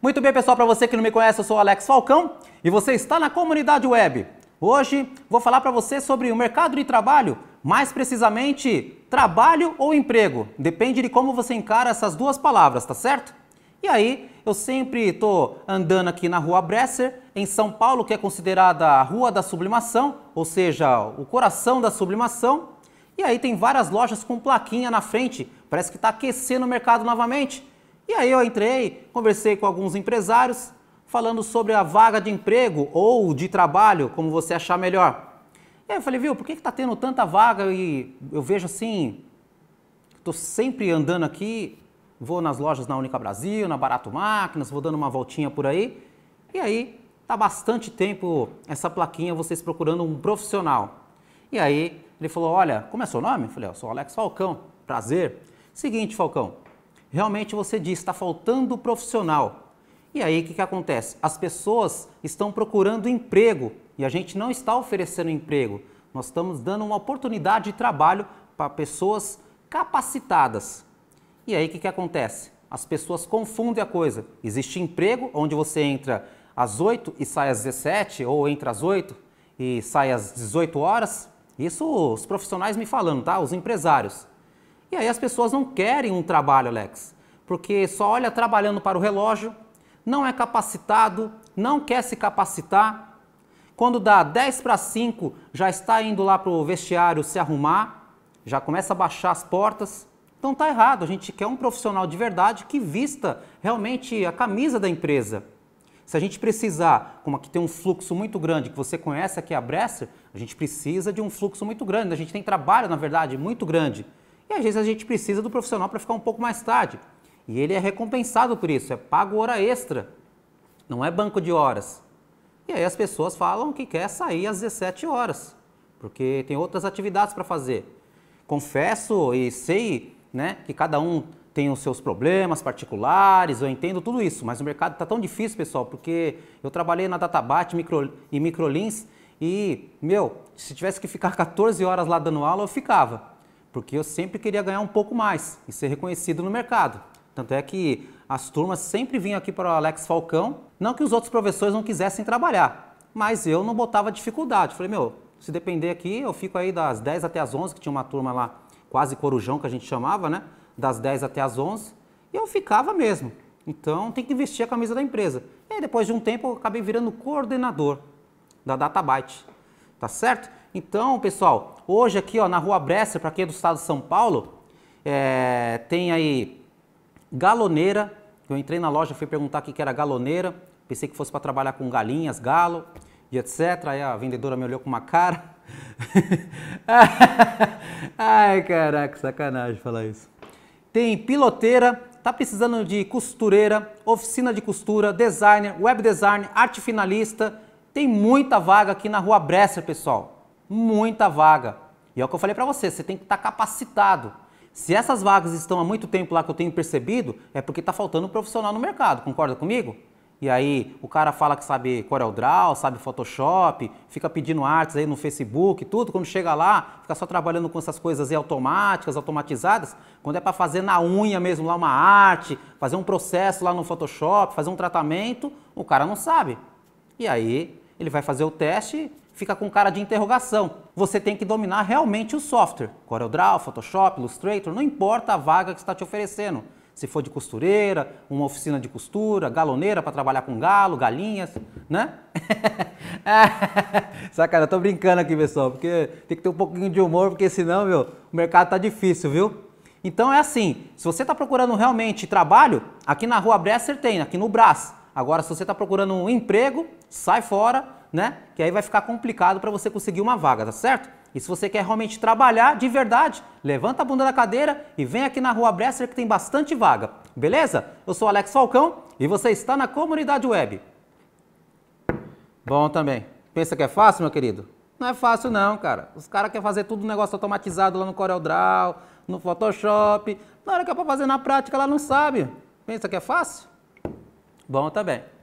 Muito bem, pessoal, para você que não me conhece, eu sou Alex Falcão e você está na comunidade web. Hoje vou falar para você sobre o mercado de trabalho, mais precisamente trabalho ou emprego. Depende de como você encara essas duas palavras, tá certo? E aí, eu sempre estou andando aqui na rua Bresser, em São Paulo, que é considerada a rua da sublimação, ou seja, o coração da sublimação. E aí tem várias lojas com plaquinha na frente, parece que está aquecendo o mercado novamente. E aí eu entrei, conversei com alguns empresários falando sobre a vaga de emprego ou de trabalho, como você achar melhor. E aí eu falei, viu, por que está tendo tanta vaga e eu vejo assim, estou sempre andando aqui, vou nas lojas na Única Brasil, na Barato Máquinas, vou dando uma voltinha por aí. E aí tá bastante tempo essa plaquinha vocês procurando um profissional. E aí ele falou, olha, como é seu nome? Eu falei, eu sou Alex Falcão, prazer. Seguinte, Falcão, realmente você diz, está faltando profissional. E aí o que, que acontece? As pessoas estão procurando emprego e a gente não está oferecendo emprego. Nós estamos dando uma oportunidade de trabalho para pessoas capacitadas. E aí o que, que acontece? As pessoas confundem a coisa. Existe emprego onde você entra às 8 e sai às 17, ou entra às 8 e sai às 18 horas. Isso os profissionais me falando, tá? Os empresários. E aí as pessoas não querem um trabalho, Alex, porque só olha trabalhando para o relógio, não é capacitado, não quer se capacitar. Quando dá 10 para 5, já está indo lá para o vestiário se arrumar, já começa a baixar as portas. Então tá errado, a gente quer um profissional de verdade que vista realmente a camisa da empresa. Se a gente precisar, como aqui tem um fluxo muito grande, que você conhece aqui a Bresser, a gente precisa de um fluxo muito grande, a gente tem trabalho, na verdade, muito grande. E às vezes a gente precisa do profissional para ficar um pouco mais tarde. E ele é recompensado por isso, é pago hora extra, não é banco de horas. E aí as pessoas falam que quer sair às 17 horas, porque tem outras atividades para fazer. Confesso e sei né, que cada um tem os seus problemas particulares, eu entendo tudo isso, mas o mercado está tão difícil, pessoal, porque eu trabalhei na Databat micro, e Microlins e, meu, se tivesse que ficar 14 horas lá dando aula, eu ficava porque eu sempre queria ganhar um pouco mais e ser reconhecido no mercado. Tanto é que as turmas sempre vinham aqui para o Alex Falcão, não que os outros professores não quisessem trabalhar, mas eu não botava dificuldade. Falei, meu, se depender aqui, eu fico aí das 10 até as 11, que tinha uma turma lá quase corujão que a gente chamava, né? Das 10 até as 11, e eu ficava mesmo. Então tem que vestir a camisa da empresa. E aí, depois de um tempo eu acabei virando coordenador da Databyte, tá certo? Então, pessoal, hoje aqui ó, na Rua Bresser, para quem é do estado de São Paulo, é, tem aí galoneira. Eu entrei na loja, fui perguntar o que era galoneira. Pensei que fosse para trabalhar com galinhas, galo e etc. Aí a vendedora me olhou com uma cara. Ai, caraca, sacanagem falar isso. Tem piloteira, tá precisando de costureira, oficina de costura, designer, web designer, arte finalista. Tem muita vaga aqui na Rua Bresser, pessoal muita vaga. E é o que eu falei para você, você tem que estar tá capacitado. Se essas vagas estão há muito tempo lá que eu tenho percebido, é porque está faltando um profissional no mercado, concorda comigo? E aí o cara fala que sabe CorelDRAW, é sabe Photoshop, fica pedindo artes aí no Facebook, tudo. Quando chega lá, fica só trabalhando com essas coisas aí automáticas, automatizadas. Quando é para fazer na unha mesmo lá uma arte, fazer um processo lá no Photoshop, fazer um tratamento, o cara não sabe. E aí ele vai fazer o teste fica com cara de interrogação. Você tem que dominar realmente o software. CorelDRAW, Photoshop, Illustrator, não importa a vaga que está te oferecendo. Se for de costureira, uma oficina de costura, galoneira para trabalhar com galo, galinhas, né? É. Sacana, eu tô brincando aqui, pessoal, porque tem que ter um pouquinho de humor, porque senão, meu, o mercado tá difícil, viu? Então é assim, se você está procurando realmente trabalho, aqui na Rua Bresser tem, aqui no Brás. Agora, se você está procurando um emprego, sai fora, né? Que aí vai ficar complicado para você conseguir uma vaga, tá certo? E se você quer realmente trabalhar de verdade, levanta a bunda da cadeira e vem aqui na Rua Bresser que tem bastante vaga, beleza? Eu sou Alex Falcão e você está na Comunidade Web. Bom também. Pensa que é fácil, meu querido? Não é fácil não, cara. Os caras querem fazer tudo um negócio automatizado lá no Corel Draw, no Photoshop. Na hora que é para fazer na prática, ela não sabe. Pensa que é fácil? Bom também.